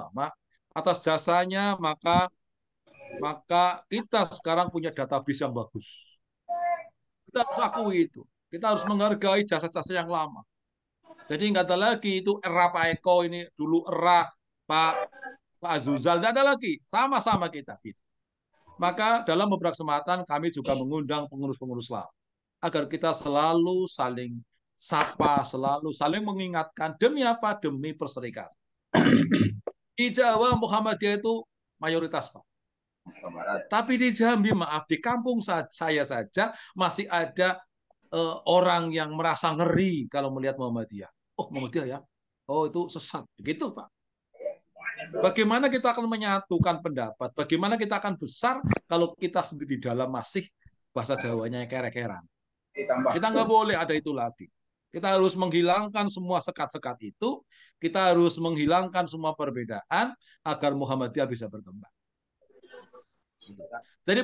pertama atas jasanya maka maka kita sekarang punya database yang bagus. Kita harus akui itu. Kita harus menghargai jasa-jasa yang lama. Jadi nggak ada lagi itu era Pak Eko ini dulu era Pak Pak Azuzal nggak ada lagi. Sama-sama kita. Gitu. Maka dalam beberapa kesempatan kami juga mengundang pengurus-pengurus lama agar kita selalu saling sapa, selalu saling mengingatkan demi apa? Demi perserikatan. Di Jawa Muhammadiyah itu mayoritas Pak. Tapi di Jambi maaf di kampung saya saja masih ada uh, orang yang merasa ngeri kalau melihat Muhammadiyah. Oh Muhammadiyah ya. Oh itu sesat. Begitu Pak. Bagaimana kita akan menyatukan pendapat? Bagaimana kita akan besar kalau kita sendiri di dalam masih bahasa Jawanya kere-keran? Kita nggak boleh ada itu lagi. Kita harus menghilangkan semua sekat-sekat itu. Kita harus menghilangkan semua perbedaan agar Muhammadiyah bisa berkembang. Jadi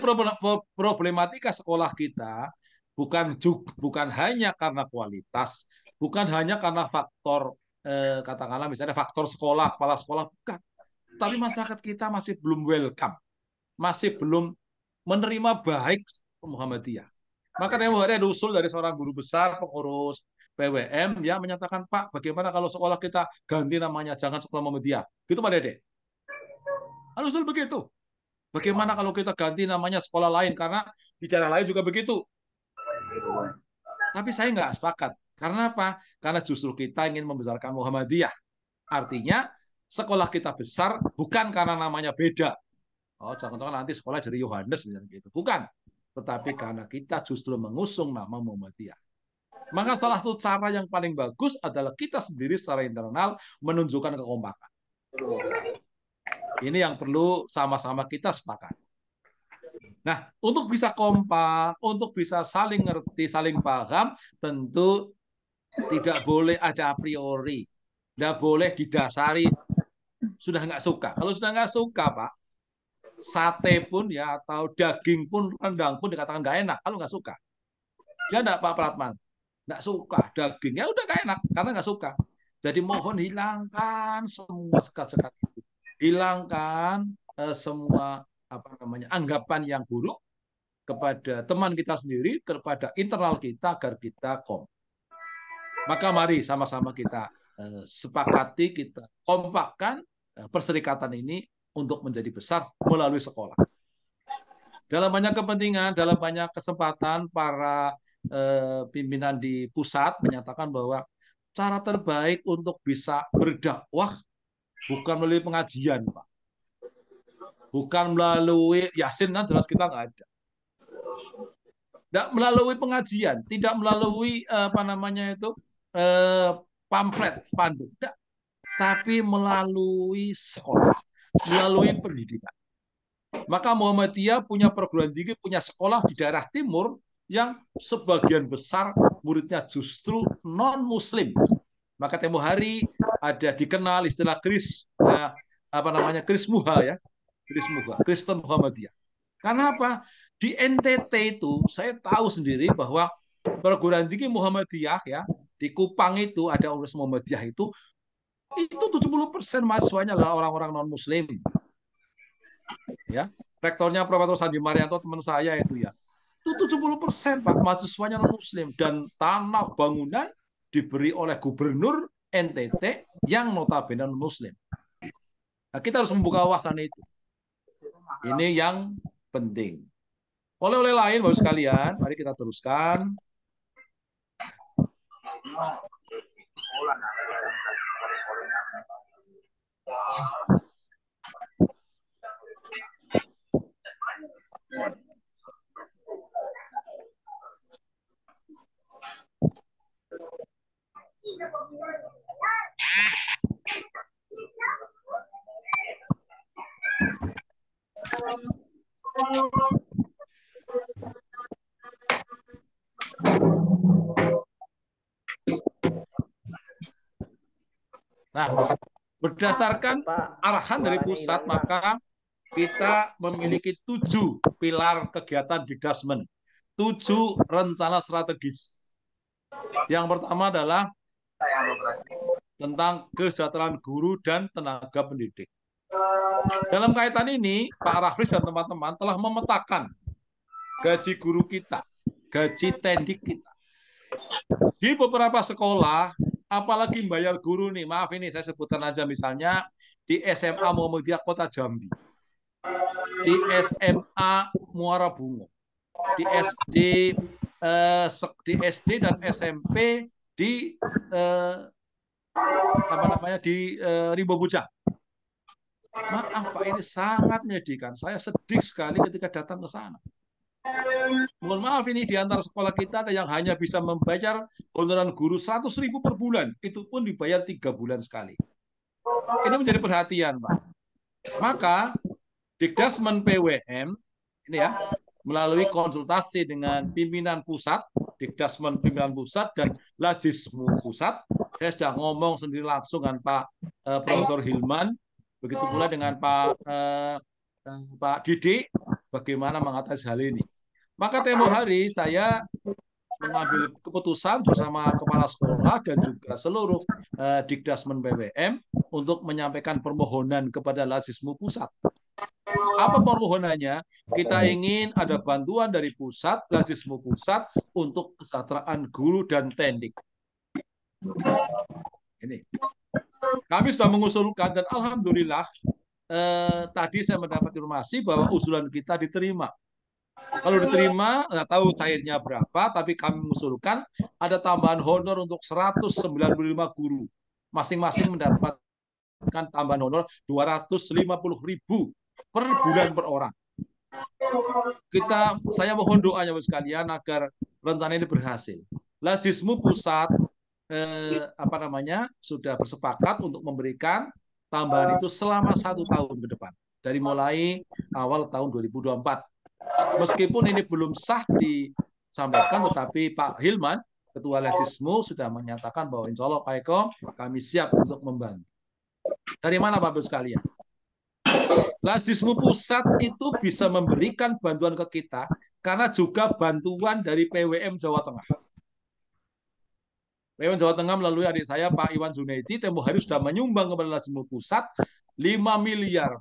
problematika sekolah kita bukan bukan hanya karena kualitas, bukan hanya karena faktor eh, katakanlah misalnya faktor sekolah, kepala sekolah bukan. Tapi masyarakat kita masih belum welcome, masih belum menerima baik Muhammadiyah. Maka yang ada usul dari seorang guru besar, pengurus PWM ya menyatakan Pak bagaimana kalau sekolah kita ganti namanya jangan sekolah Muhammadiyah gitu Pak Dede harus begitu bagaimana kalau kita ganti namanya sekolah lain karena di daerah lain juga begitu tapi saya nggak sepakat karena apa karena justru kita ingin membesarkan Muhammadiyah artinya sekolah kita besar bukan karena namanya beda oh jangan-jangan nanti sekolah jadi Yohanes misalnya gitu bukan tetapi karena kita justru mengusung nama Muhammadiyah maka salah satu cara yang paling bagus adalah kita sendiri secara internal menunjukkan kekompakan. Ini yang perlu sama-sama kita sepakat. Nah, untuk bisa kompak, untuk bisa saling ngerti, saling paham, tentu tidak boleh ada a priori. Tidak boleh didasari sudah nggak suka. Kalau sudah nggak suka, Pak, sate pun ya atau daging pun rendang pun dikatakan nggak enak kalau nggak suka. Ya enggak Pak Pratman? nggak suka dagingnya udah nggak enak karena nggak suka jadi mohon hilangkan semua sekat-sekat itu hilangkan eh, semua apa namanya anggapan yang buruk kepada teman kita sendiri kepada internal kita agar kita kom maka mari sama-sama kita eh, sepakati kita kompakkan eh, perserikatan ini untuk menjadi besar melalui sekolah dalam banyak kepentingan dalam banyak kesempatan para Eh, pimpinan di pusat menyatakan bahwa cara terbaik untuk bisa berdakwah bukan melalui pengajian, Pak. Bukan melalui yasin kan jelas kita nggak ada. Tidak melalui pengajian, tidak melalui eh, apa namanya itu eh, pamflet pandu, tidak. Tapi melalui sekolah, melalui pendidikan. Maka Muhammadiyah punya perguruan tinggi, punya sekolah di daerah timur yang sebagian besar muridnya justru non-muslim. Maka tempo hari ada dikenal istilah Kris, ya, apa namanya Kris Muha ya, Kris Muha, Kristen Muhammadiyah. Karena apa? Di NTT itu saya tahu sendiri bahwa perguruan tinggi Muhammadiyah ya di Kupang itu ada Universitas Muhammadiyah itu itu 70% mahasiswanya adalah orang-orang non muslim. Ya, rektornya Profesor Sandi Marianto teman saya itu ya itu 70% Pak mahasiswanya non muslim dan tanah bangunan diberi oleh gubernur NTT yang notabene non muslim. Nah, kita harus membuka wawasan itu. Ini yang penting. Oleh-oleh lain Bapak sekalian, mari kita teruskan. Thank you. Nah, berdasarkan arahan dari pusat, maka kita memiliki tujuh pilar kegiatan di Dasmen. Tujuh rencana strategis. Yang pertama adalah tentang kesejahteraan guru dan tenaga pendidik. Dalam kaitan ini, Pak Rahris dan teman-teman telah memetakan gaji guru kita, gaji tendik kita. Di beberapa sekolah apalagi bayar guru nih, maaf ini saya sebutan aja misalnya di SMA Muhammadiyah Kota Jambi, di SMA Muara Bungo, di SD eh, di SD dan SMP di eh, apa namanya di eh, Rimbobujang. Maaf Pak ini sangat menyedihkan. Saya sedih sekali ketika datang ke sana. Mohon maaf ini di antara sekolah kita ada yang hanya bisa membayar honoran guru 100 ribu per bulan. Itu pun dibayar tiga bulan sekali. Ini menjadi perhatian, Pak. Maka Dikdasmen PWM ini ya melalui konsultasi dengan pimpinan pusat, Dikdasmen pimpinan pusat dan Lazismu pusat. Saya sudah ngomong sendiri langsung dengan Pak eh, Profesor Hilman, begitu pula dengan Pak eh, eh Pak Didik bagaimana mengatasi hal ini. Maka tempo hari saya mengambil keputusan bersama kepala sekolah dan juga seluruh uh, dikdasmen BWM untuk menyampaikan permohonan kepada Lazismu pusat. Apa permohonannya? Kita ingin ada bantuan dari pusat, Lazismu pusat untuk kesejahteraan guru dan teknik. Ini. Kami sudah mengusulkan dan alhamdulillah eh, tadi saya mendapat informasi bahwa usulan kita diterima kalau diterima, nggak tahu cairnya berapa, tapi kami mengusulkan ada tambahan honor untuk 195 guru. Masing-masing mendapatkan tambahan honor 250 ribu per bulan per orang. Kita, saya mohon doanya sekalian agar rencana ini berhasil. Lasismu pusat eh, apa namanya sudah bersepakat untuk memberikan tambahan itu selama satu tahun ke depan dari mulai awal tahun 2024 meskipun ini belum sah disampaikan, tetapi Pak Hilman, Ketua Lesismu sudah menyatakan bahwa insya Allah Pak Eko, kami siap untuk membantu. Dari mana Bapak sekalian? Lesismu pusat itu bisa memberikan bantuan ke kita karena juga bantuan dari PWM Jawa Tengah. PWM Jawa Tengah melalui adik saya Pak Iwan Junaidi tempo hari sudah menyumbang kepada Lesismu pusat 5 miliar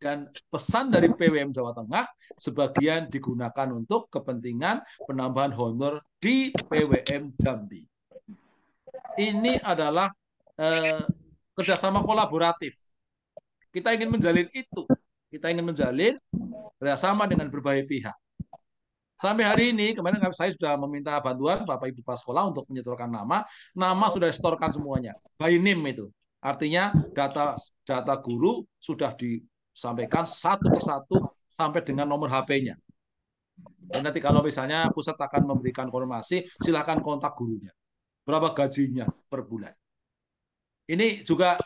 dan pesan dari PWM Jawa Tengah sebagian digunakan untuk kepentingan penambahan honor di PWM Jambi. Ini adalah eh, kerjasama kolaboratif. Kita ingin menjalin itu. Kita ingin menjalin kerjasama dengan berbagai pihak. Sampai hari ini, kemarin saya sudah meminta bantuan Bapak Ibu Pak Sekolah untuk menyetorkan nama. Nama sudah disetorkan semuanya. By name itu. Artinya data data guru sudah di sampaikan satu persatu sampai dengan nomor HP-nya. Dan nanti kalau misalnya pusat akan memberikan konfirmasi, silakan kontak gurunya. Berapa gajinya per bulan. Ini juga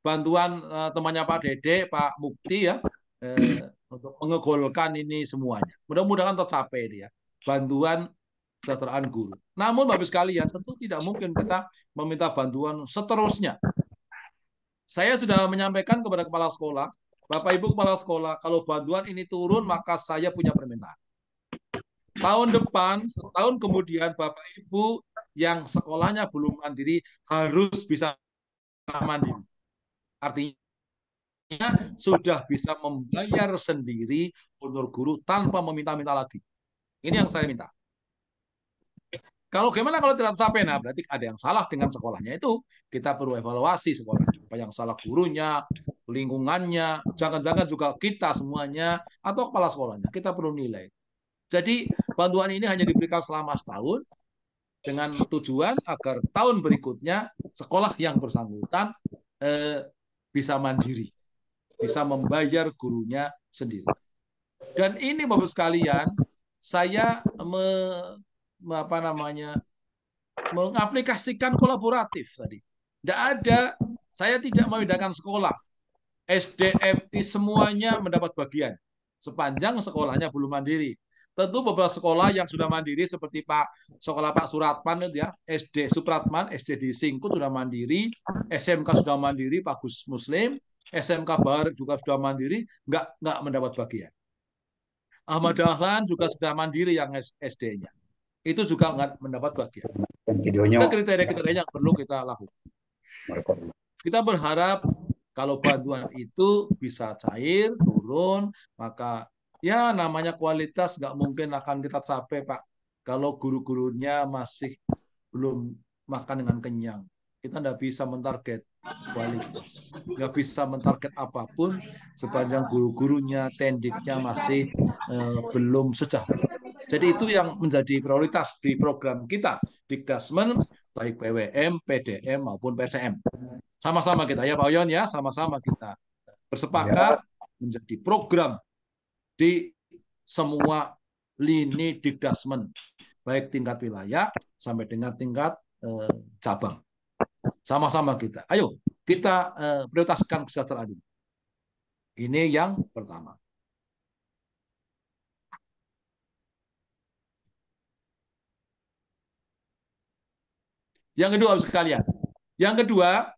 bantuan uh, temannya Pak Dede, Pak Mukti ya, eh, untuk mengegolkan ini semuanya. Mudah-mudahan tercapai ini ya. Bantuan kesejahteraan guru. Namun Bapak sekalian, tentu tidak mungkin kita meminta bantuan seterusnya. Saya sudah menyampaikan kepada kepala sekolah Bapak Ibu kepala sekolah, kalau bantuan ini turun maka saya punya permintaan. Tahun depan, setahun kemudian Bapak Ibu yang sekolahnya belum mandiri harus bisa mandiri. Artinya sudah bisa membayar sendiri honor guru tanpa meminta-minta lagi. Ini yang saya minta. Kalau gimana kalau tidak tercapai? Nah, berarti ada yang salah dengan sekolahnya itu. Kita perlu evaluasi sekolah Apa yang salah gurunya, lingkungannya, jangan-jangan juga kita semuanya, atau kepala sekolahnya. Kita perlu nilai. Jadi, bantuan ini hanya diberikan selama setahun dengan tujuan agar tahun berikutnya sekolah yang bersangkutan eh, bisa mandiri. Bisa membayar gurunya sendiri. Dan ini Bapak sekalian, saya me apa namanya mengaplikasikan kolaboratif tadi. Tidak ada, saya tidak membedakan sekolah. SDMT semuanya mendapat bagian sepanjang sekolahnya belum mandiri. Tentu beberapa sekolah yang sudah mandiri seperti Pak sekolah Pak Suratman ya, SD Supratman, SD di Singkut sudah mandiri, SMK sudah mandiri, Pak Gus Muslim, SMK Bar juga sudah mandiri, nggak nggak mendapat bagian. Ahmad Dahlan juga sudah mandiri yang SD-nya itu juga nggak mendapat bagian. Videonya. kriteria-kriteria yang perlu kita lakukan. Kita berharap kalau bantuan itu bisa cair, turun, maka ya namanya kualitas nggak mungkin akan kita capai Pak. Kalau guru-gurunya masih belum makan dengan kenyang. Kita nggak bisa mentarget kualitas. Nggak bisa mentarget apapun sepanjang guru-gurunya, tendiknya masih eh, belum sejahtera. Jadi itu yang menjadi prioritas di program kita, di Dasmen, baik PWM, PDM, maupun PCM. Sama-sama kita ya Pak Oyon ya, sama-sama kita bersepakat ya. menjadi program di semua lini Dikdasmen, baik tingkat wilayah sampai dengan tingkat eh, cabang. Sama-sama kita. Ayo, kita eh, prioritaskan kesejahteraan ini. Ini yang pertama. Yang kedua sekalian, yang kedua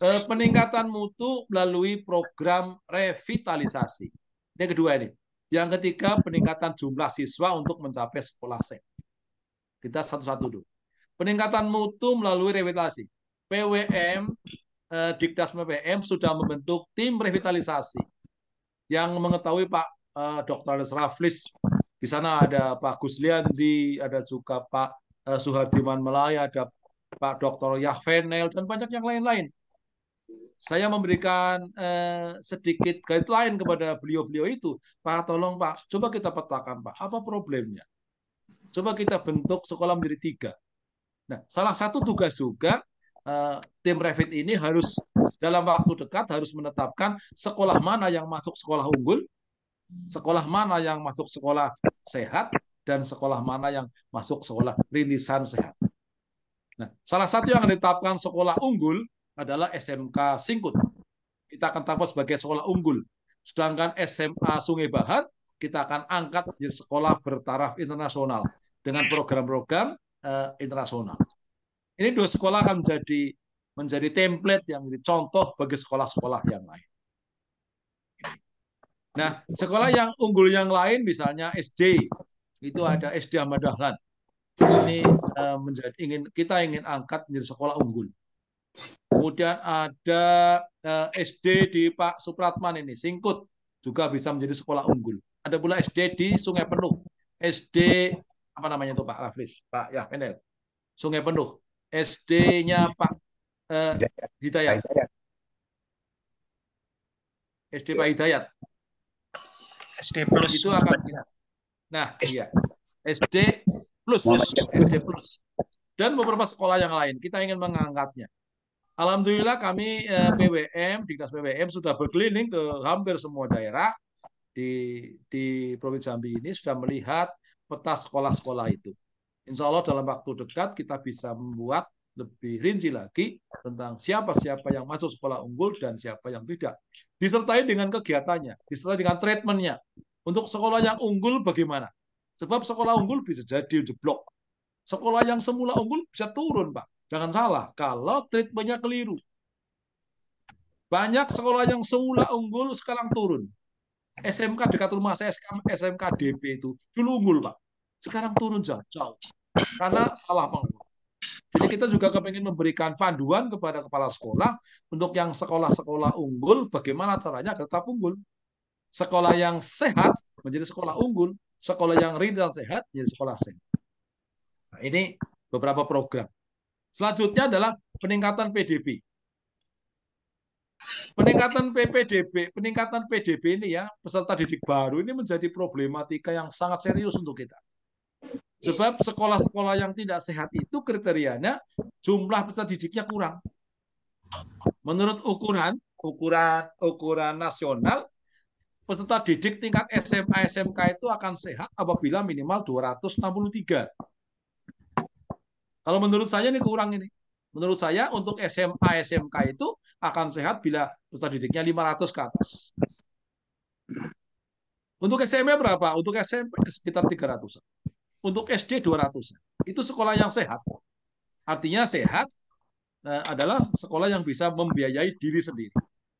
eh, peningkatan mutu melalui program revitalisasi. Ini kedua ini. Yang ketiga peningkatan jumlah siswa untuk mencapai sekolah set. Kita satu-satu dulu. Peningkatan mutu melalui revitalisasi. PWM eh, Dikdas PWM sudah membentuk tim revitalisasi yang mengetahui Pak eh, Dr. Raflis di sana ada Pak Gusliandi, ada juga Pak eh, Suhardiman Melaya, ada Pak Dr. Yahvenel, dan banyak yang lain-lain. Saya memberikan eh, sedikit guideline kepada beliau-beliau itu. Pak, tolong Pak, coba kita petakan Pak, apa problemnya? Coba kita bentuk sekolah menjadi tiga. Nah, salah satu tugas juga eh, tim Revit ini harus dalam waktu dekat harus menetapkan sekolah mana yang masuk sekolah unggul, sekolah mana yang masuk sekolah sehat, dan sekolah mana yang masuk sekolah rintisan sehat. Nah, salah satu yang ditetapkan sekolah unggul adalah SMK Singkut. Kita akan tetapkan sebagai sekolah unggul. Sedangkan SMA Sungai Bahar kita akan angkat menjadi sekolah bertaraf internasional dengan program-program uh, internasional. Ini dua sekolah akan menjadi menjadi template yang dicontoh bagi sekolah-sekolah yang lain. Nah, sekolah yang unggul yang lain misalnya SD, itu ada SD Ahmad Dahlan ini eh, menjadi ingin kita ingin angkat menjadi sekolah unggul. Kemudian ada eh, SD di Pak Supratman ini Singkut juga bisa menjadi sekolah unggul. Ada pula SD di Sungai Penuh, SD apa namanya itu Pak Rafis, Pak ya Penel, Sungai Penuh, SD-nya Pak uh, Hidayat. SD Pak Hidayat. SD plus itu akan kita. Nah, iya. SD plus SD plus dan beberapa sekolah yang lain. Kita ingin mengangkatnya. Alhamdulillah kami eh, PWM, Dinas PWM sudah berkeliling ke hampir semua daerah di di Provinsi Jambi ini sudah melihat peta sekolah-sekolah itu. Insya Allah dalam waktu dekat kita bisa membuat lebih rinci lagi tentang siapa-siapa yang masuk sekolah unggul dan siapa yang tidak. Disertai dengan kegiatannya, disertai dengan treatmentnya. Untuk sekolah yang unggul bagaimana? Sebab sekolah unggul bisa jadi jeblok. Sekolah yang semula unggul bisa turun, Pak. Jangan salah, kalau treatmentnya keliru. Banyak sekolah yang semula unggul sekarang turun. SMK dekat rumah saya, SMK DP itu. Dulu unggul, Pak. Sekarang turun jauh. Karena salah pengelola. Jadi kita juga kepingin memberikan panduan kepada kepala sekolah untuk yang sekolah-sekolah unggul, bagaimana caranya tetap unggul. Sekolah yang sehat menjadi sekolah unggul, Sekolah yang rindu dan sehat jadi ya sekolah sehat. Nah, ini beberapa program. Selanjutnya adalah peningkatan PDB. Peningkatan PPDB, peningkatan PDB ini ya, peserta didik baru ini menjadi problematika yang sangat serius untuk kita. Sebab sekolah-sekolah yang tidak sehat itu kriterianya jumlah peserta didiknya kurang. Menurut ukuran, ukuran ukuran nasional peserta didik tingkat SMA SMK itu akan sehat apabila minimal 263. Kalau menurut saya ini kurang ini. Menurut saya untuk SMA SMK itu akan sehat bila peserta didiknya 500 ke atas. Untuk SMP berapa? Untuk SMP sekitar 300. Untuk SD 200. Itu sekolah yang sehat. Artinya sehat eh, adalah sekolah yang bisa membiayai diri sendiri.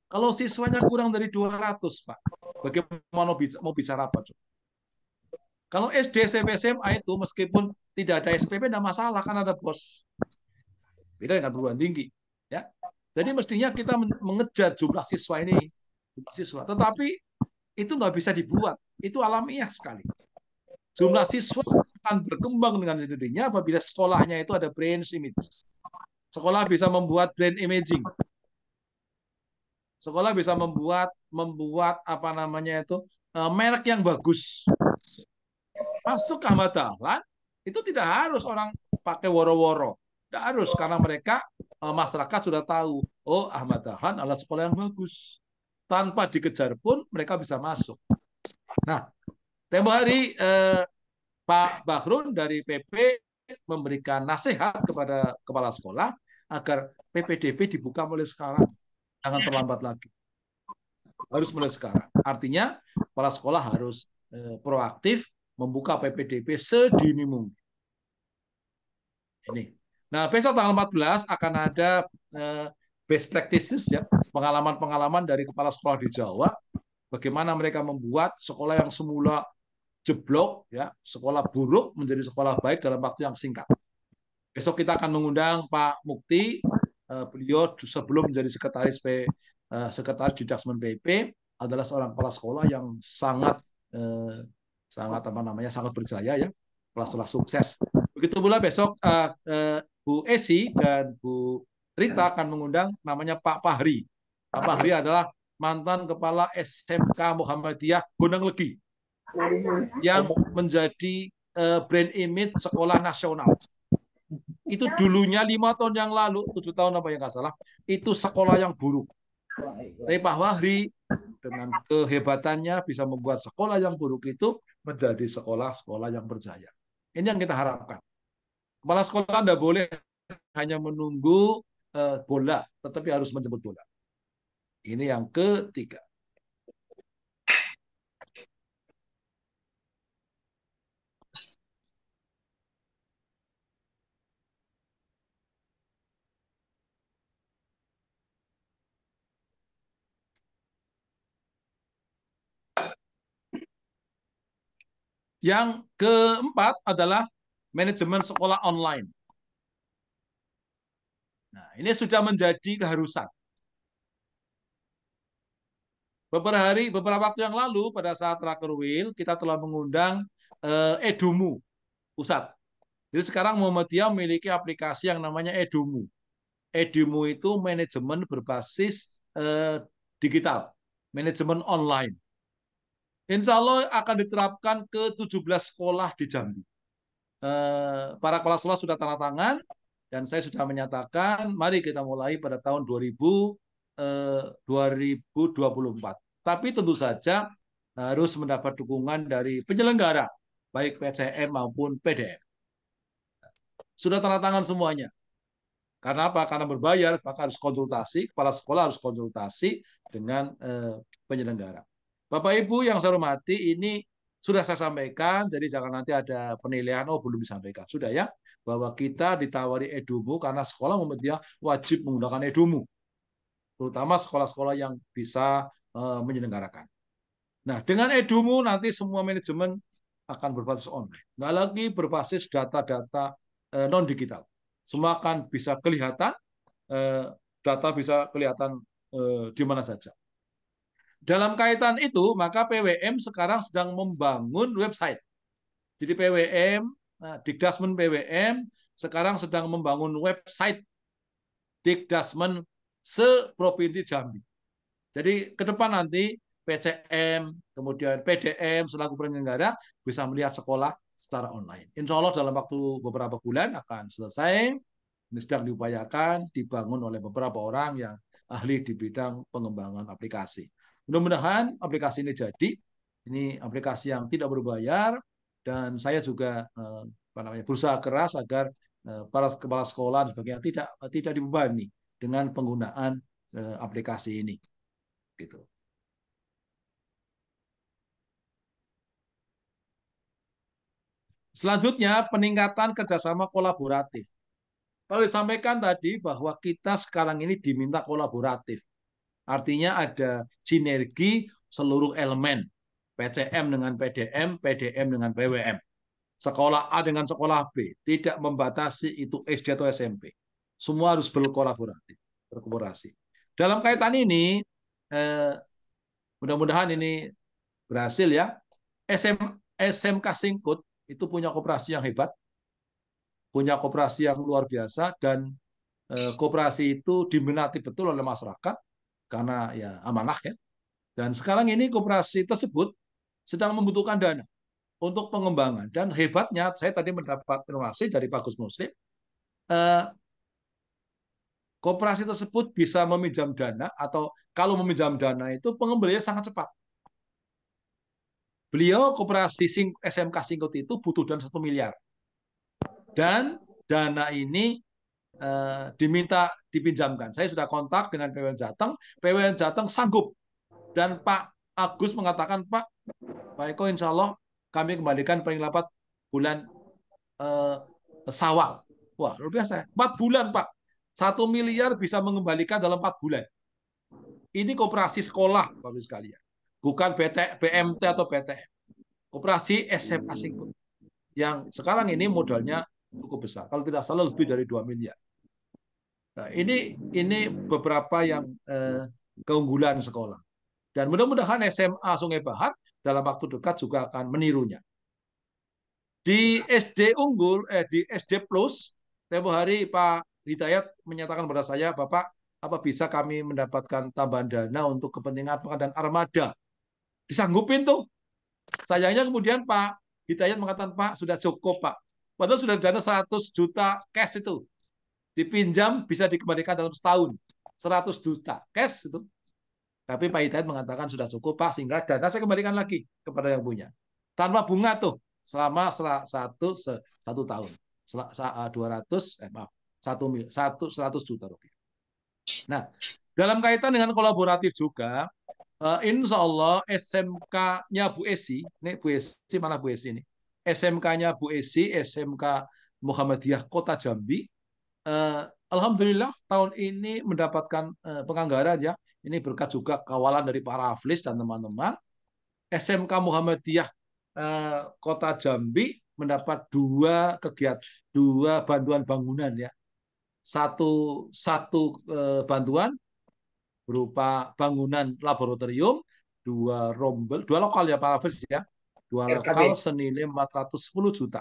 Kalau siswanya kurang dari 200, Pak, Bagaimana mau bicara apa? Coba? Kalau SD, SMP, SMA itu meskipun tidak ada SPP tidak masalah karena ada bos. Beda dengan perguruan tinggi, ya. Jadi mestinya kita mengejar jumlah siswa ini, jumlah siswa. Tetapi itu nggak bisa dibuat. Itu alamiah sekali. Jumlah siswa akan berkembang dengan sendirinya apabila sekolahnya itu ada brand image. Sekolah bisa membuat brand imaging sekolah bisa membuat membuat apa namanya itu e, merek yang bagus masuk Ahmad Dahlan itu tidak harus orang pakai woro-woro tidak harus karena mereka e, masyarakat sudah tahu oh Ahmad Dahlan adalah sekolah yang bagus tanpa dikejar pun mereka bisa masuk nah tempo hari eh, Pak Bahrun dari PP memberikan nasihat kepada kepala sekolah agar PPDB dibuka mulai sekarang jangan terlambat lagi harus mulai sekarang artinya kepala sekolah harus eh, proaktif membuka PPDB sedini mungkin ini nah besok tanggal 14 akan ada eh, best practices ya pengalaman-pengalaman dari kepala sekolah di Jawa bagaimana mereka membuat sekolah yang semula jeblok ya sekolah buruk menjadi sekolah baik dalam waktu yang singkat besok kita akan mengundang Pak Mukti Eh, beliau sebelum menjadi sekretaris P, eh, sekretaris Judasmen PP adalah seorang kepala sekolah yang sangat eh, sangat apa namanya sangat berjaya ya kepala sekolah sukses. Begitu pula besok Bu Esi dan Bu Rita akan mengundang namanya Pak Pahri. Pak Pahri adalah mantan kepala SMK Muhammadiyah Gunung Legi yang menjadi brand image sekolah nasional itu dulunya lima tahun yang lalu tujuh tahun apa yang nggak salah itu sekolah yang buruk tapi Pak Wahri dengan kehebatannya bisa membuat sekolah yang buruk itu menjadi sekolah-sekolah yang berjaya ini yang kita harapkan kepala sekolah tidak boleh hanya menunggu eh, bola tetapi harus menjemput bola ini yang ketiga Yang keempat adalah manajemen sekolah online. Nah, ini sudah menjadi keharusan. Beberapa hari, beberapa waktu yang lalu pada saat Rakerwil kita telah mengundang uh, Edumu pusat. Jadi sekarang Muhammadiyah memiliki aplikasi yang namanya Edumu. Edumu itu manajemen berbasis uh, digital, manajemen online. Insya Allah akan diterapkan ke 17 sekolah di Jambi. Eh, para kepala sekolah sudah tanda tangan, dan saya sudah menyatakan, mari kita mulai pada tahun 2000, 2024. Eh, Tapi tentu saja harus mendapat dukungan dari penyelenggara, baik PCM maupun PDM. Sudah tanda tangan semuanya. Karena apa? Karena berbayar, maka harus konsultasi, kepala sekolah harus konsultasi dengan eh, penyelenggara. Bapak Ibu yang saya hormati, ini sudah saya sampaikan, jadi jangan nanti ada penilaian, oh belum disampaikan. Sudah ya, bahwa kita ditawari edumu karena sekolah Muhammadiyah wajib menggunakan edumu. Terutama sekolah-sekolah yang bisa eh, menyelenggarakan. Nah, dengan edumu nanti semua manajemen akan berbasis online. Nggak lagi berbasis data-data eh, non-digital. Semua akan bisa kelihatan, eh, data bisa kelihatan di mana saja. Dalam kaitan itu, maka PWM sekarang sedang membangun website. Jadi PWM, nah, Dikdasmen PWM sekarang sedang membangun website Dikdasmen se-provinsi Jambi. Jadi ke depan nanti PCM, kemudian PDM selaku penyelenggara bisa melihat sekolah secara online. Insya Allah dalam waktu beberapa bulan akan selesai. Ini sedang diupayakan, dibangun oleh beberapa orang yang ahli di bidang pengembangan aplikasi. Mudah-mudahan aplikasi ini jadi. Ini aplikasi yang tidak berbayar dan saya juga eh, apa namanya berusaha keras agar eh, para kepala sekolah dan sebagainya tidak tidak dibebani dengan penggunaan eh, aplikasi ini. Gitu. Selanjutnya, peningkatan kerjasama kolaboratif. Kalau disampaikan tadi bahwa kita sekarang ini diminta kolaboratif. Artinya ada sinergi seluruh elemen. PCM dengan PDM, PDM dengan PWM. Sekolah A dengan sekolah B. Tidak membatasi itu SD atau SMP. Semua harus berkolaborasi. berkolaborasi. Dalam kaitan ini, eh, mudah-mudahan ini berhasil ya. SM, SMK Singkut itu punya kooperasi yang hebat, punya kooperasi yang luar biasa, dan eh, kooperasi itu diminati betul oleh masyarakat, karena ya amanah ya. Dan sekarang ini koperasi tersebut sedang membutuhkan dana untuk pengembangan. Dan hebatnya saya tadi mendapat informasi dari Pak Gus Muslim, eh, koperasi tersebut bisa meminjam dana atau kalau meminjam dana itu pengembaliannya sangat cepat. Beliau koperasi SMK Singkut itu butuh dana satu miliar. Dan dana ini Eh, diminta dipinjamkan. Saya sudah kontak dengan PWN Jateng, PWN Jateng sanggup. Dan Pak Agus mengatakan, Pak, Pak Eko insya Allah kami kembalikan paling lambat bulan eh, sawal. Wah, luar biasa. Empat bulan, Pak. Satu miliar bisa mengembalikan dalam empat bulan. Ini kooperasi sekolah, Bapak sekalian. Bukan PT, BMT atau PTM. Kooperasi SMA Singkut. Yang sekarang ini modalnya cukup besar. Kalau tidak salah lebih dari 2 miliar. Nah, ini ini beberapa yang eh, keunggulan sekolah. Dan mudah-mudahan SMA Sungai Bahar dalam waktu dekat juga akan menirunya. Di SD Unggul, eh, di SD Plus, tempo hari Pak Hidayat menyatakan kepada saya, Bapak, apa bisa kami mendapatkan tambahan dana untuk kepentingan pengadaan armada? Disanggupin tuh. Sayangnya kemudian Pak Hidayat mengatakan, Pak, sudah cukup, Pak. Padahal sudah dana 100 juta cash itu. Dipinjam bisa dikembalikan dalam setahun. 100 juta cash itu. Tapi Pak Hidayat mengatakan sudah cukup Pak sehingga dana saya kembalikan lagi kepada yang punya. Tanpa bunga tuh selama satu satu tahun. 200 eh maaf, satu mil satu seratus juta rupiah. Nah, dalam kaitan dengan kolaboratif juga Uh, eh, insya Allah SMK-nya Bu Esi, ini Bu Esi mana Bu Esi ini? SMK-nya Bu Esi, SMK Muhammadiyah Kota Jambi, uh, Alhamdulillah tahun ini mendapatkan uh, penganggaran ya. Ini berkat juga kawalan dari para Aflis dan teman-teman. SMK Muhammadiyah uh, Kota Jambi mendapat dua kegiatan, dua bantuan bangunan ya. Satu satu uh, bantuan berupa bangunan laboratorium, dua rombel, dua lokal ya para Aflis ya. Dua lokal senilai 410 juta.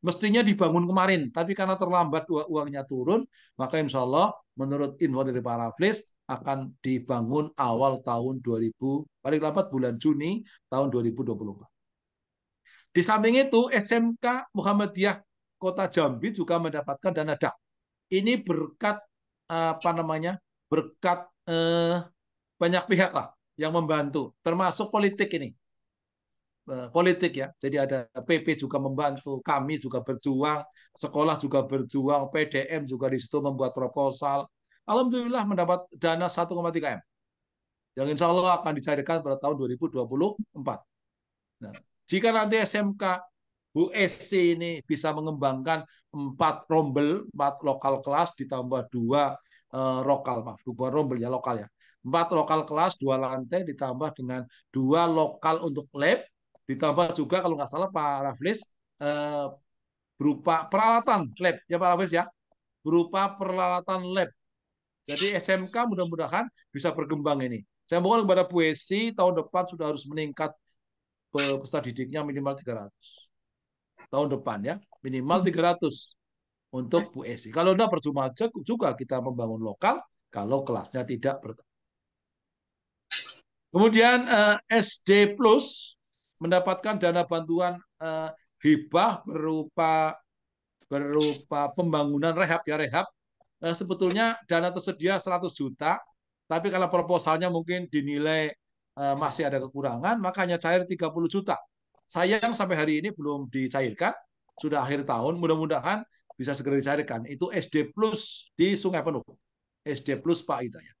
Mestinya dibangun kemarin, tapi karena terlambat uangnya turun, maka insya Allah menurut info dari para Flis akan dibangun awal tahun 2000, paling lambat bulan Juni tahun 2024. Di samping itu, SMK Muhammadiyah Kota Jambi juga mendapatkan dana dak. Ini berkat apa namanya? Berkat eh, banyak pihak lah yang membantu, termasuk politik ini. Eh, politik ya. Jadi ada PP juga membantu, kami juga berjuang, sekolah juga berjuang, PDM juga di situ membuat proposal. Alhamdulillah mendapat dana 1,3 M. Yang insya Allah akan dicairkan pada tahun 2024. Nah, jika nanti SMK USC ini bisa mengembangkan empat rombel, empat lokal kelas ditambah dua eh, lokal, maaf, dua rombel ya lokal ya. Empat lokal kelas, dua lantai ditambah dengan dua lokal untuk lab, Ditambah juga kalau nggak salah Pak Raflis eh, berupa peralatan lab ya Pak Raflis ya berupa peralatan lab. Jadi SMK mudah-mudahan bisa berkembang ini. Saya mohon kepada Bu Esi tahun depan sudah harus meningkat peserta didiknya minimal 300. Tahun depan ya, minimal 300 hmm. untuk Bu Esi. Kalau enggak percuma aja juga kita membangun lokal kalau kelasnya tidak bertambah. Kemudian eh, SD Plus mendapatkan dana bantuan uh, hibah berupa berupa pembangunan rehab ya rehab uh, sebetulnya dana tersedia 100 juta tapi kalau proposalnya mungkin dinilai uh, masih ada kekurangan makanya cair 30 juta yang sampai hari ini belum dicairkan sudah akhir tahun mudah-mudahan bisa segera dicairkan itu SD plus di Sungai Penuh SD plus Pak Hidayat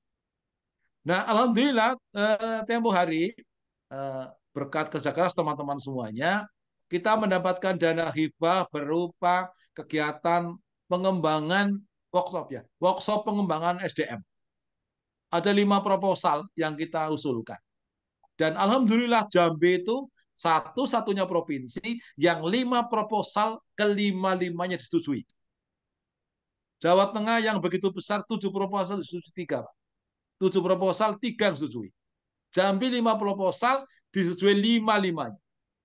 nah alhamdulillah uh, tempo hari uh, berkat kerja keras teman-teman semuanya, kita mendapatkan dana hibah berupa kegiatan pengembangan workshop ya, workshop pengembangan SDM. Ada lima proposal yang kita usulkan. Dan alhamdulillah Jambi itu satu-satunya provinsi yang lima proposal kelima-limanya disetujui. Jawa Tengah yang begitu besar tujuh proposal disetujui tiga, Tujuh proposal tiga yang disetujui. Jambi lima proposal disetujui lima-limanya.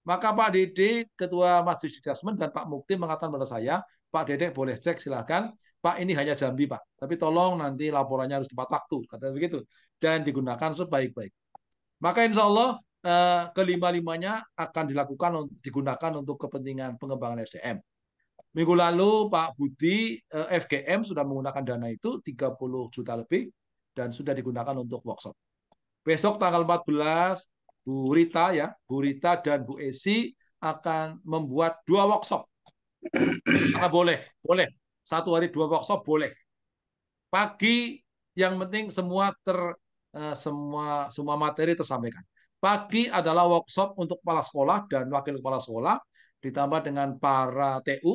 Maka Pak Dede, Ketua Masjid Didasmen dan Pak Mukti mengatakan kepada saya, Pak Dede boleh cek silahkan, Pak ini hanya Jambi Pak, tapi tolong nanti laporannya harus tepat waktu, kata begitu. Dan digunakan sebaik-baik. Maka insya Allah eh, kelima-limanya akan dilakukan digunakan untuk kepentingan pengembangan SDM. Minggu lalu Pak Budi eh, FGM sudah menggunakan dana itu 30 juta lebih dan sudah digunakan untuk workshop. Besok tanggal 14 Bu Rita ya, Bu Rita dan Bu Esi akan membuat dua workshop. Karena ah, boleh, boleh. Satu hari dua workshop boleh. Pagi yang penting semua ter eh, semua semua materi tersampaikan. Pagi adalah workshop untuk kepala sekolah dan wakil kepala sekolah ditambah dengan para eh, TU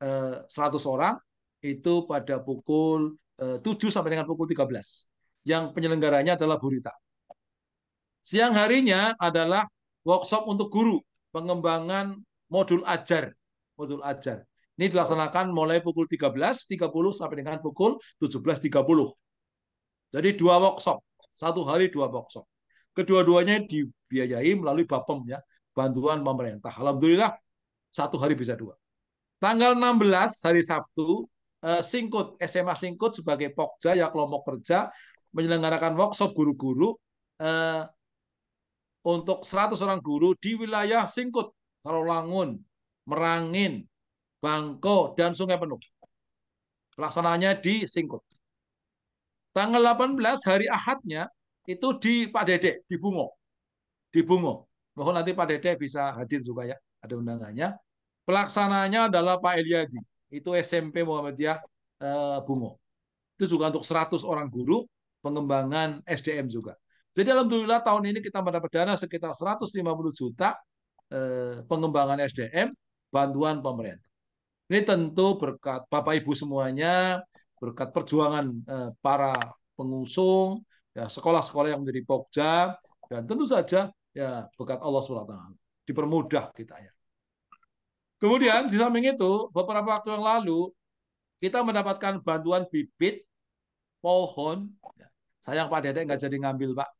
100 orang itu pada pukul 7 eh, sampai dengan pukul 13. Yang penyelenggaranya adalah Burita. Siang harinya adalah workshop untuk guru, pengembangan modul ajar. Modul ajar. Ini dilaksanakan mulai pukul 13.30 sampai dengan pukul 17.30. Jadi dua workshop, satu hari dua workshop. Kedua-duanya dibiayai melalui BAPEM ya, bantuan pemerintah. Alhamdulillah satu hari bisa dua. Tanggal 16 hari Sabtu eh, Singkut SMA Singkut sebagai Pokja ya kelompok kerja menyelenggarakan workshop guru-guru eh, untuk 100 orang guru di wilayah Singkut, Tarolangun, Merangin, Bangko, dan Sungai Penuh. Pelaksananya di Singkut. Tanggal 18 hari Ahadnya itu di Pak Dedek, di Bungo. Di Bungo. Mohon nanti Pak Dedek bisa hadir juga ya, ada undangannya. Pelaksananya adalah Pak Eliadi. Itu SMP Muhammadiyah eh, Bungo. Itu juga untuk 100 orang guru, pengembangan SDM juga. Jadi alhamdulillah tahun ini kita mendapat dana sekitar 150 juta eh, pengembangan SDM bantuan pemerintah. Ini tentu berkat Bapak Ibu semuanya, berkat perjuangan eh, para pengusung, ya sekolah-sekolah yang menjadi pokja dan tentu saja ya berkat Allah SWT dipermudah kita ya. Kemudian di samping itu beberapa waktu yang lalu kita mendapatkan bantuan bibit pohon. Sayang Pak Dedek nggak jadi ngambil Pak.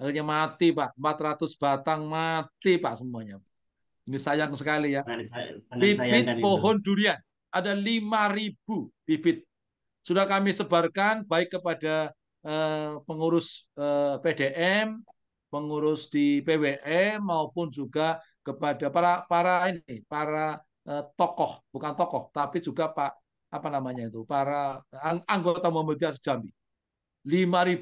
Akhirnya mati Pak, 400 batang mati Pak semuanya. Ini sayang sekali ya. bibit pohon durian ada 5.000 bibit. Sudah kami sebarkan baik kepada eh, pengurus eh, PDM, pengurus di PWM maupun juga kepada para para ini, para eh, tokoh, bukan tokoh, tapi juga Pak apa namanya itu, para anggota Muhammadiyah Jambi. 5.000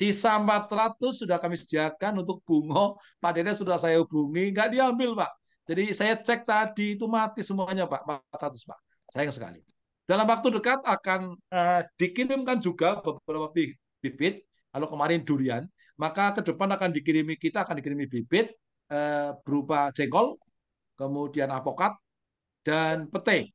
Sisa 400 sudah kami sediakan untuk bungo. Panennya sudah saya hubungi, nggak diambil, Pak. Jadi saya cek tadi itu mati semuanya, Pak. 400, Pak. Sayang sekali. Dalam waktu dekat akan uh, dikirimkan juga beberapa bibit. Kalau kemarin durian, maka ke depan akan dikirimi kita akan dikirimi bibit uh, berupa jengkol, kemudian apokat dan pete.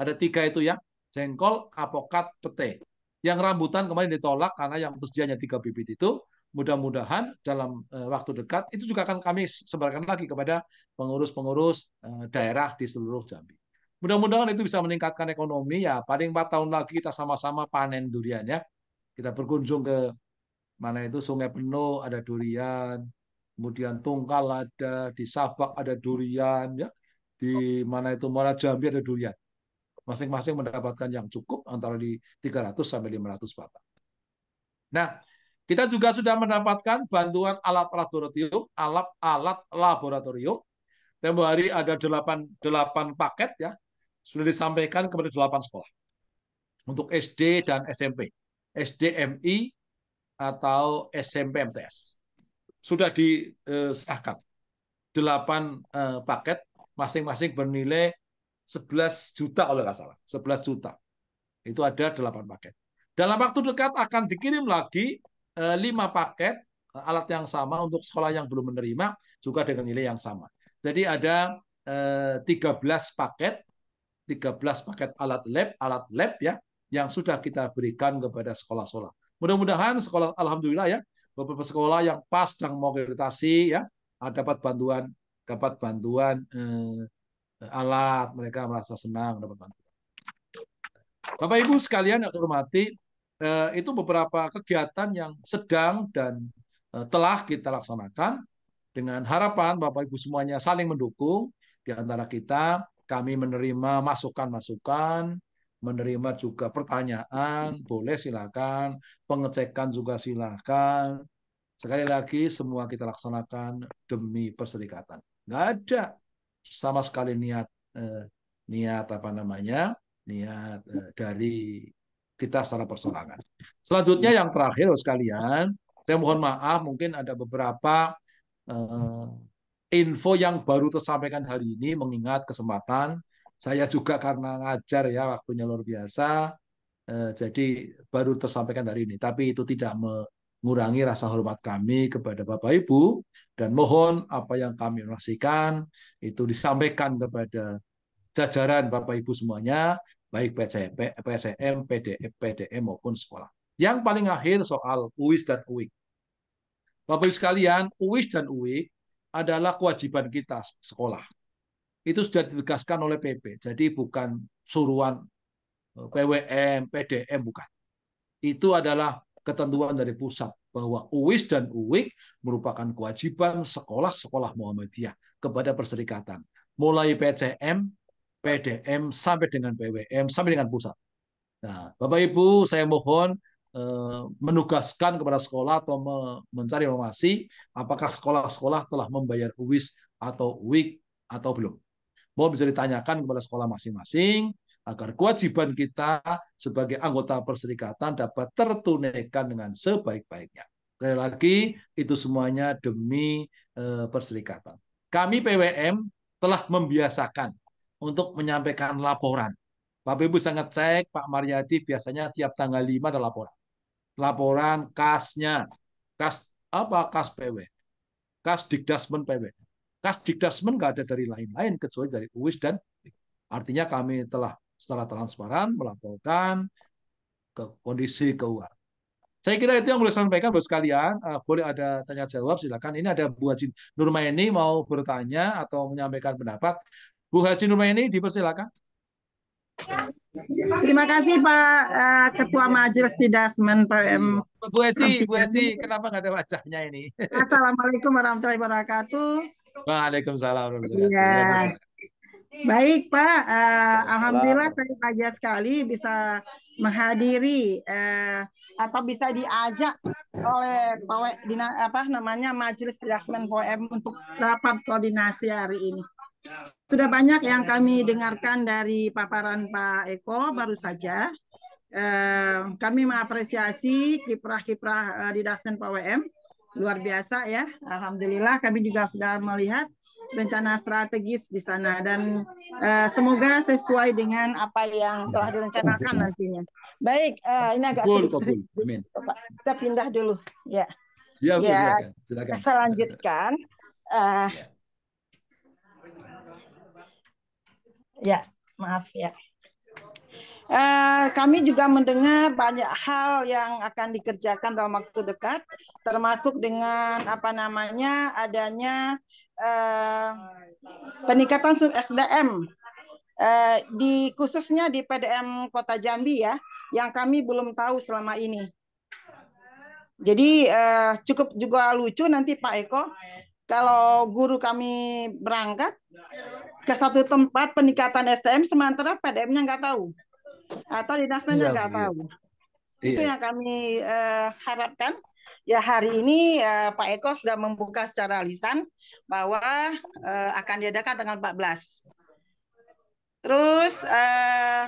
Ada tiga itu ya, jengkol, apokat, pete. Yang rambutan kemarin ditolak karena yang tersedianya tiga bibit itu. Mudah-mudahan dalam eh, waktu dekat itu juga akan kami sebarkan lagi kepada pengurus-pengurus eh, daerah di seluruh Jambi. Mudah-mudahan itu bisa meningkatkan ekonomi ya. Paling empat tahun lagi kita sama-sama panen durian ya. Kita berkunjung ke mana itu Sungai Penuh ada durian, kemudian Tungkal ada, di Sabak ada durian ya, di mana itu Muara Jambi ada durian masing-masing mendapatkan yang cukup antara di 300 sampai 500 batang. Nah, kita juga sudah mendapatkan bantuan alat laboratorium, alat-alat laboratorium. Tempo hari ada 8, 8 paket ya, sudah disampaikan kepada 8 sekolah. Untuk SD dan SMP. SDMI atau SMP MTS. Sudah disahkan. Eh, 8 eh, paket masing-masing bernilai 11 juta oleh nggak salah, 11 juta. Itu ada 8 paket. Dalam waktu dekat akan dikirim lagi 5 eh, paket eh, alat yang sama untuk sekolah yang belum menerima juga dengan nilai yang sama. Jadi ada 13 eh, paket 13 paket alat lab, alat lab ya yang sudah kita berikan kepada sekolah-sekolah. Mudah-mudahan sekolah alhamdulillah ya beberapa sekolah yang pas dan mau ya dapat bantuan dapat bantuan eh, alat, mereka merasa senang dapat bantuan. Bapak Ibu sekalian yang saya hormati, eh, itu beberapa kegiatan yang sedang dan eh, telah kita laksanakan dengan harapan Bapak Ibu semuanya saling mendukung di antara kita. Kami menerima masukan-masukan, menerima juga pertanyaan, boleh silakan, pengecekan juga silakan. Sekali lagi semua kita laksanakan demi perserikatan. Nggak ada sama sekali niat eh, niat apa namanya niat eh, dari kita secara persorangan. Selanjutnya yang terakhir sekalian, saya mohon maaf mungkin ada beberapa eh, info yang baru tersampaikan hari ini mengingat kesempatan saya juga karena ngajar ya waktunya luar biasa eh, jadi baru tersampaikan hari ini tapi itu tidak mengurangi rasa hormat kami kepada Bapak Ibu dan mohon apa yang kami informasikan itu disampaikan kepada jajaran Bapak Ibu semuanya baik PCP, PSM, PDM, PDM maupun sekolah. Yang paling akhir soal UIS dan UIK. Bapak Ibu sekalian, UIS dan UIK adalah kewajiban kita sekolah. Itu sudah ditegaskan oleh PP. Jadi bukan suruhan eh, PWM, PDM bukan. Itu adalah ketentuan dari pusat bahwa UIS dan UIK merupakan kewajiban sekolah-sekolah Muhammadiyah kepada perserikatan. Mulai PCM, PDM, sampai dengan PWM, sampai dengan pusat. Nah, Bapak-Ibu, saya mohon eh, menugaskan kepada sekolah atau mencari informasi apakah sekolah-sekolah telah membayar UIS atau UIK atau belum. Mohon bisa ditanyakan kepada sekolah masing-masing, agar kewajiban kita sebagai anggota perserikatan dapat tertunaikan dengan sebaik-baiknya. Sekali lagi, itu semuanya demi eh, perserikatan. Kami PWM telah membiasakan untuk menyampaikan laporan. Bapak Ibu sangat cek, Pak Mariati biasanya tiap tanggal 5 ada laporan. Laporan kasnya, kas apa kas PW, kas dikdasmen PW. Kas dikdasmen nggak ada dari lain-lain kecuali dari UIS dan artinya kami telah secara transparan melaporkan ke kondisi keuangan. Saya kira itu yang boleh sampaikan buat sekalian. Uh, boleh ada tanya jawab silakan. Ini ada Bu Haji Nurmaini mau bertanya atau menyampaikan pendapat. Bu Haji Nurmaini dipersilakan. Terima kasih Pak uh, Ketua Majelis Tidasmen PM. Bu Haji, Bu Haji, kenapa nggak ada wajahnya ini? Assalamualaikum warahmatullahi wabarakatuh. Waalaikumsalam warahmatullahi iya. wabarakatuh. Ya. Baik Pak, uh, Alhamdulillah saya bahagia sekali bisa menghadiri uh, atau bisa diajak oleh Pak Dina, apa namanya Majelis Jasmen POM untuk rapat koordinasi hari ini. Sudah banyak yang kami dengarkan dari paparan Pak Eko baru saja. Uh, kami mengapresiasi kiprah-kiprah uh, di Dasmen PWM luar biasa ya. Alhamdulillah kami juga sudah melihat rencana strategis di sana dan uh, semoga sesuai dengan apa yang telah direncanakan nantinya. Baik, uh, ini agak sedikit. Amin. Kita pindah dulu, ya. Ya, ya silakan. silakan. Saya lanjutkan. Uh, ya, maaf ya. Uh, kami juga mendengar banyak hal yang akan dikerjakan dalam waktu dekat, termasuk dengan apa namanya adanya Eh, peningkatan SDM eh, di khususnya di PDM Kota Jambi ya, yang kami belum tahu selama ini. Jadi eh, cukup juga lucu nanti Pak Eko kalau guru kami berangkat ke satu tempat peningkatan STM sementara PDM-nya nggak tahu atau dinasnya iya, nggak ya, tahu. Iya. Itu yang kami uh, harapkan. Ya hari ini uh, Pak Eko sudah membuka secara lisan bahwa uh, eh, akan diadakan tanggal 14. Terus uh,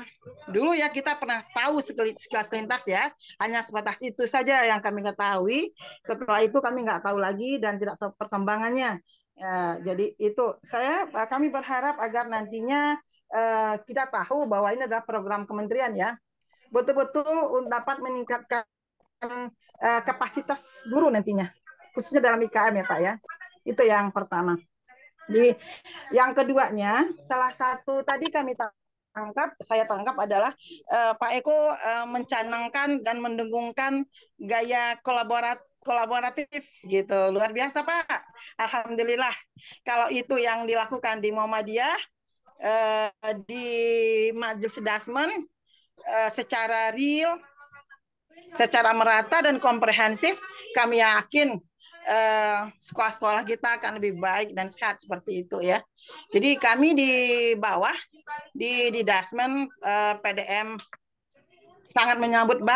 dulu ya kita pernah tahu sekilas lintas ya, hanya sebatas itu saja yang kami ketahui. Setelah itu kami nggak tahu lagi dan tidak tahu perkembangannya. Uh, jadi itu saya uh, kami berharap agar nantinya uh, kita tahu bahwa ini adalah program kementerian ya, betul-betul dapat meningkatkan uh, kapasitas guru nantinya, khususnya dalam IKM ya Pak ya. Itu yang pertama. Di yang keduanya, salah satu tadi kami tangkap, saya tangkap adalah uh, Pak Eko uh, mencanangkan dan mendengungkan gaya kolaborat kolaboratif gitu. Luar biasa, Pak. Alhamdulillah. Kalau itu yang dilakukan di Muhammadiyah uh, di Majelis Dasmen uh, secara real, secara merata dan komprehensif, kami yakin Eh, sekolah-sekolah kita akan lebih baik dan sehat seperti itu ya. Jadi kami di bawah di di Dasmen eh, PDM sangat menyambut baik